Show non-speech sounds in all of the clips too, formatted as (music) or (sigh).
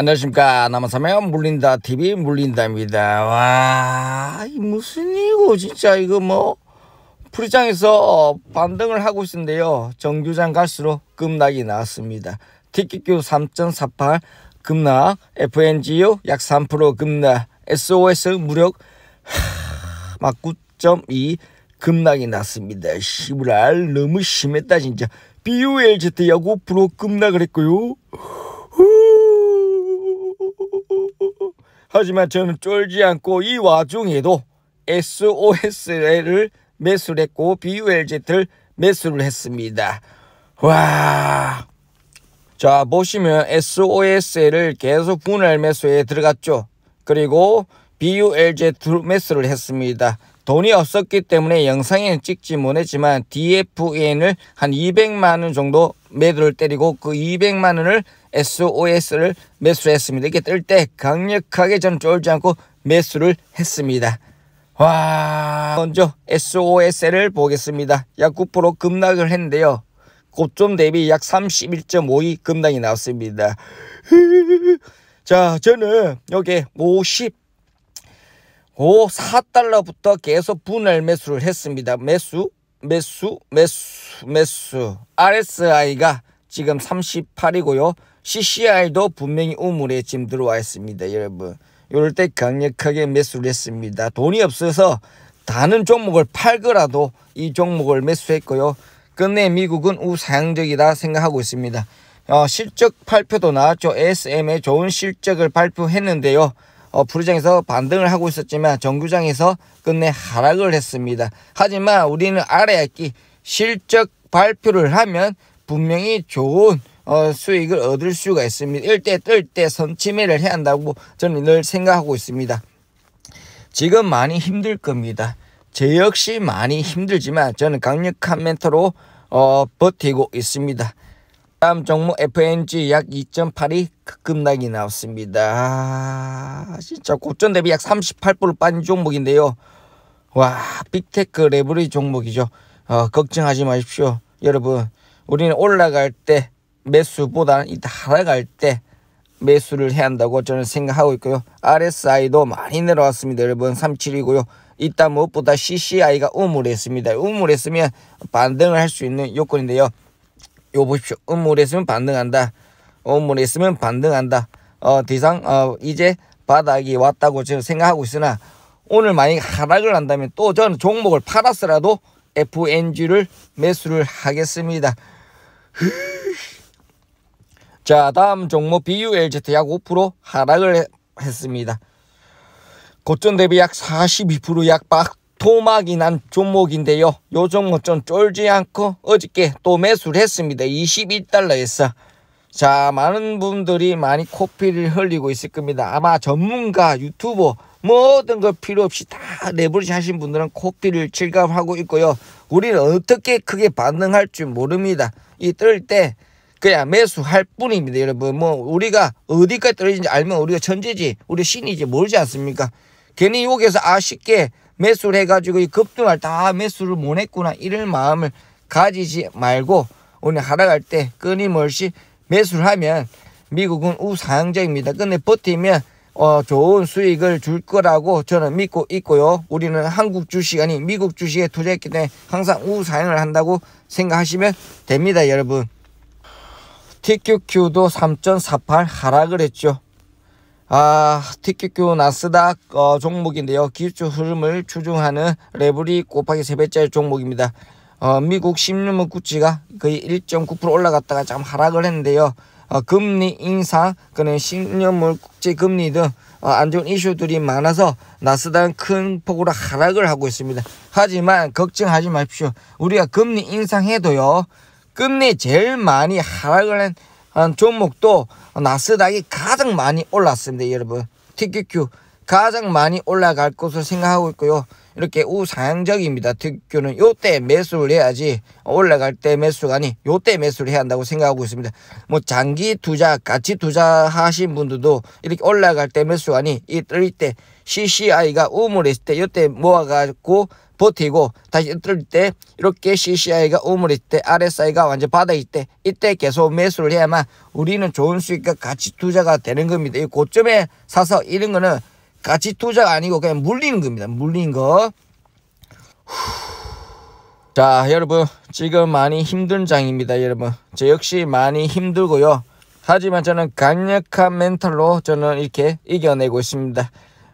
안녕하십니까 남한사면 물린다 TV 물린다입니다 와 무슨 일이고 진짜 이거 뭐 프리장에서 반등을 하고 있는데요 정규장 갈수록 급락이 나왔습니다 티키큐 3.48 급락 FNGU 약3% 급락 SOS 무력 막 9.2 급락이 났습니다 시부랄 너무 심했다 진짜 BULZ 야구 프로 급락을 했고요 하지만 저는 쫄지 않고 이 와중에도 SOS를 매수했고 BULZ를 매수를 했습니다. 와. 자, 보시면 SOS를 계속 분할 매수에 들어갔죠. 그리고 BULZ 매수를 했습니다. 돈이 없었기 때문에 영상에는 찍지 못했지만 DFN을 한 200만 원 정도 매도를 때리고 그 200만 원을 SOS를 매수했습니다. 이게 뜰 때 강력하게 저는 쫄지 않고 매수를 했습니다. 와 먼저 SOS를 보겠습니다. 약 9% 급락을 했는데요. 고점 대비 약 31.52 급락이 나왔습니다. (laughs) 자 저는 여기 50 5, 4달러부터 계속 분할 매수를 했습니다. 매수, 매수, 매수, 매수. RSI가 지금 38이고요. CCI도 분명히 우물에 지금 들어와 있습니다. 여러분 이럴 때 강력하게 매수를 했습니다. 돈이 없어서 다른 종목을 팔거라도 이 종목을 매수했고요. 끝내 미국은 우상향적이다 생각하고 있습니다. 어, 실적 발표도 나왔죠. SM의 좋은 실적을 발표했는데요. 어, 부르장에서 반등을 하고 있었지만 정규장에서 끝내 하락을 했습니다. 하지만 우리는 알아야 할게 실적 발표를 하면 분명히 좋은 어, 수익을 얻을 수가 있습니다. 일대 뜰때 선침해를 해야 한다고 저는 늘 생각하고 있습니다. 지금 많이 힘들 겁니다. 저 역시 많이 힘들지만 저는 강력한 멘토로 어, 버티고 있습니다. 다음 종목 FNG 약 2.8이 급락이 나왔습니다. 아, 진짜 고점 대비 약 38% 빠진 종목인데요. 와 빅테크 레버리 종목이죠. 어, 걱정하지 마십시오. 여러분 우리는 올라갈 때 매수보다 는이 하락할 때 매수를 해야 한다고 저는 생각하고 있고요. RSI도 많이 내려왔습니다. 여러분 37이고요. 이따 무엇보다 CCI가 우물했습니다. 우물했으면 반등을 할 수 있는 요건인데요. 요 보십시오. 우물했으면 반등한다. 우물했으면 반등한다. 어, 대상 어, 이제 바닥이 왔다고 저는 생각하고 있으나 오늘 만약 하락을 한다면 또 저는 종목을 팔았으라도 FNG를 매수를 하겠습니다. 자 다음 종목 BULZ 약 5% 하락을 해, 했습니다. 고점 대비 약 42%약 박토막이 난 종목인데요. 요 종목 좀 쫄지 않고 어저께 또 매수를 했습니다. 21달러에서 자 많은 분들이 많이 코피를 흘리고 있을 겁니다. 아마 전문가 유튜버 모든 뭐 것 필요 없이 다내버리지 하신 분들은 코피를 질감하고 있고요. 우리는 어떻게 크게 반응할 지 모릅니다. 이뜰때 그냥 매수할 뿐입니다. 여러분 뭐 우리가 어디까지 떨어진지 알면 우리가 천재지 우리 신이지 모르지 않습니까? 괜히 여기서 아쉽게 매수를 해가지고 이 급등할 다 아, 매수를 못했구나 이런 마음을 가지지 말고 오늘 하락할 때 끊임없이 매수를 하면 미국은 우상향적입니다. 근데 버티면 어, 좋은 수익을 줄 거라고 저는 믿고 있고요. 우리는 한국 주식 아니 미국 주식에 투자했기 때문에 항상 우상향을 한다고 생각하시면 됩니다, 여러분. TQQ도 3.48 하락을 했죠. 아, TQQ 나스닥 어, 종목인데요. 기술 흐름을 추종하는 레브리 곱하기 3배짜리 종목입니다. 어, 미국 10년물 구치가 거의 1.9% 올라갔다가 잠 하락을 했는데요. 어, 금리 인상, 그는 10년물 국제 금리 등 어, 안 좋은 이슈들이 많아서 나스닥은 큰 폭으로 하락을 하고 있습니다. 하지만 걱정하지 마십시오. 우리가 금리 인상해도요. 끝내 제일 많이 하락을 한 종목도 나스닥이 가장 많이 올랐습니다. 여러분 TQQ 가장 많이 올라갈 것으로 생각하고 있고요. 이렇게 우상향적입니다. 특교는 요때 매수를 해야지 올라갈 때 매수가 아니 요때 매수를 해야 한다고 생각하고 있습니다. 뭐 장기 투자 같이 투자하신 분들도 이렇게 올라갈 때 매수가 아니 이떨때 CCI가 우물했을 때 요때 모아가지고 버티고 다시 뜰때 이렇게 CCI가 우물일 때 RSI가 완전 바닥일 때 이때 계속 매수를 해야만 우리는 좋은 수익과 가치 투자가 되는 겁니다. 이 고점에 사서 이런 거는 가치 투자가 아니고 그냥 물리는 겁니다. 물린 거. 자 여러분 지금 많이 힘든 장입니다 여러분 저 역시 많이 힘들고요 하지만 저는 강력한 멘탈로 저는 이렇게 이겨내고 있습니다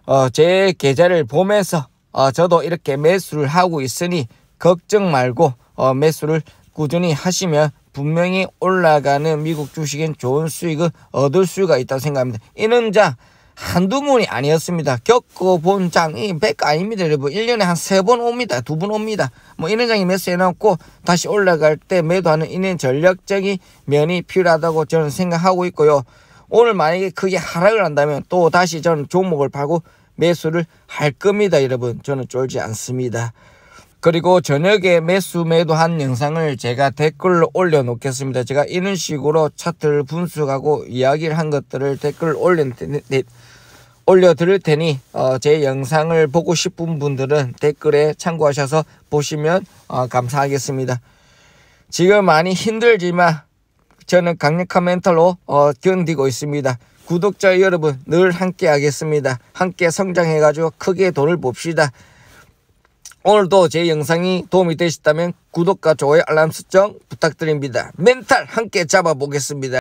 어, 제 계좌를 보면서 어, 저도 이렇게 매수를 하고 있으니 걱정 말고 어, 매수를 꾸준히 하시면 분명히 올라가는 미국 주식엔 좋은 수익을 얻을 수가 있다고 생각합니다. 이는 자 한두 번이 아니었습니다. 겪어본 장이 1 아닙니다. 여러분 1년에 한 세 번 옵니다. 두 번 옵니다. 뭐 이런 장이 매수해놓고 다시 올라갈 때 매도하는 이런 전략적인 면이 필요하다고 저는 생각하고 있고요. 오늘 만약에 크게 하락을 한다면 또 다시 저는 종목을 팔고 매수를 할 겁니다. 여러분 저는 쫄지 않습니다. 그리고 저녁에 매수 매도한 영상을 제가 댓글로 올려놓겠습니다. 제가 이런 식으로 차트를 분석하고 이야기를 한 것들을 댓글 네, 네, 올려드릴 테니 어, 제 영상을 보고 싶은 분들은 댓글에 참고하셔서 보시면 어, 감사하겠습니다. 지금 많이 힘들지만 저는 강력한 멘탈로 어, 견디고 있습니다. 구독자 여러분 늘 함께 하겠습니다. 함께 성장해가지고 크게 돈을 봅시다. 오늘도 제 영상이 도움이 되셨다면 구독과 좋아요 알람 설정 부탁드립니다. 멘탈 함께 잡아보겠습니다.